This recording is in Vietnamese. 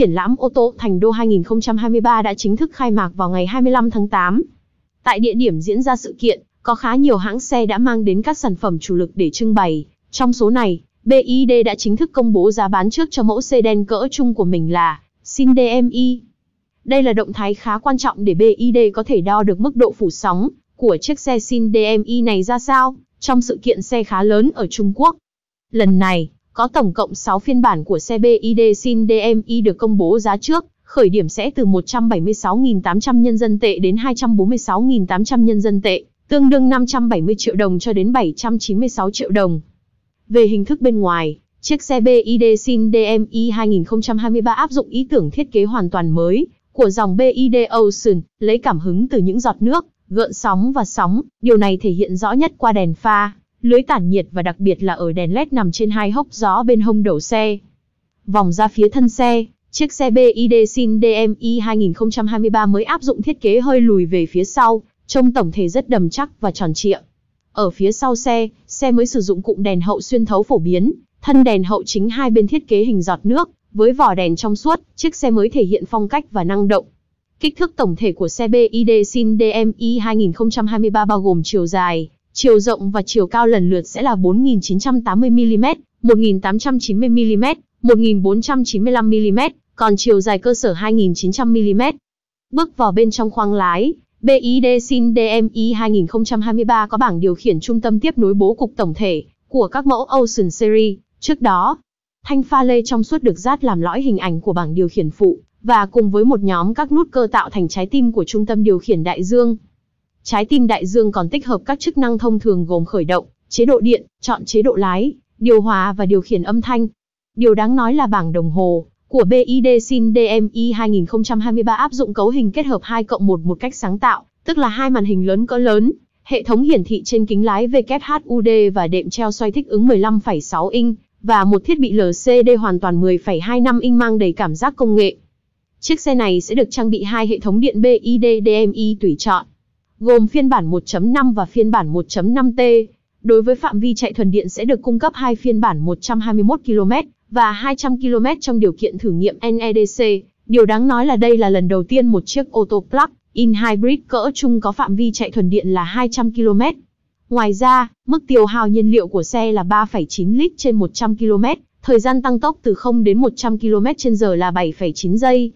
Triển lãm ô tô Thành Đô 2023 đã chính thức khai mạc vào ngày 25 tháng 8. Tại địa điểm diễn ra sự kiện, có khá nhiều hãng xe đã mang đến các sản phẩm chủ lực để trưng bày. Trong số này, BID đã chính thức công bố giá bán trước cho mẫu xe đen cỡ chung của mình là Sin DMi. Đây là động thái khá quan trọng để BID có thể đo được mức độ phủ sóng của chiếc xe Sin DMi này ra sao trong sự kiện xe khá lớn ở Trung Quốc. Lần này, có tổng cộng 6 phiên bản của xe BID Sin DMI được công bố giá trước, khởi điểm sẽ từ 176.800 nhân dân tệ đến 246.800 nhân dân tệ, tương đương 570 triệu đồng cho đến 796 triệu đồng. Về hình thức bên ngoài, chiếc xe BID Sin DMI 2023 áp dụng ý tưởng thiết kế hoàn toàn mới của dòng BID Ocean, lấy cảm hứng từ những giọt nước, gợn sóng và sóng, điều này thể hiện rõ nhất qua đèn pha lưới tản nhiệt và đặc biệt là ở đèn led nằm trên hai hốc gió bên hông đầu xe. Vòng ra phía thân xe, chiếc xe BID Sin DMI 2023 mới áp dụng thiết kế hơi lùi về phía sau, trông tổng thể rất đầm chắc và tròn trịa. Ở phía sau xe, xe mới sử dụng cụm đèn hậu xuyên thấu phổ biến, thân đèn hậu chính hai bên thiết kế hình giọt nước, với vỏ đèn trong suốt, chiếc xe mới thể hiện phong cách và năng động. Kích thước tổng thể của xe BID Sin DMI 2023 bao gồm chiều dài Chiều rộng và chiều cao lần lượt sẽ là 4.980mm, 1.890mm, 1.495mm, còn chiều dài cơ sở 2.900mm. Bước vào bên trong khoang lái, BID xin DMI 2023 có bảng điều khiển trung tâm tiếp nối bố cục tổng thể của các mẫu Ocean Series. Trước đó, thanh pha lê trong suốt được dát làm lõi hình ảnh của bảng điều khiển phụ và cùng với một nhóm các nút cơ tạo thành trái tim của trung tâm điều khiển đại dương. Trái tim đại dương còn tích hợp các chức năng thông thường gồm khởi động, chế độ điện, chọn chế độ lái, điều hòa và điều khiển âm thanh. Điều đáng nói là bảng đồng hồ của BID Sin DMI 2023 áp dụng cấu hình kết hợp 2 cộng 1 một cách sáng tạo, tức là hai màn hình lớn cỡ lớn, hệ thống hiển thị trên kính lái WHUD và đệm treo xoay thích ứng 15,6 inch và một thiết bị LCD hoàn toàn 10,25 inch mang đầy cảm giác công nghệ. Chiếc xe này sẽ được trang bị hai hệ thống điện BID DMI tùy chọn, gồm phiên bản 1.5 và phiên bản 1.5T. Đối với phạm vi chạy thuần điện sẽ được cung cấp hai phiên bản 121 km và 200 km trong điều kiện thử nghiệm NEDC. Điều đáng nói là đây là lần đầu tiên một chiếc ô tô plug-in hybrid cỡ chung có phạm vi chạy thuần điện là 200 km. Ngoài ra, mức tiêu hao nhiên liệu của xe là 3,9 lít trên 100 km, thời gian tăng tốc từ 0 đến 100 km/h là 7,9 giây.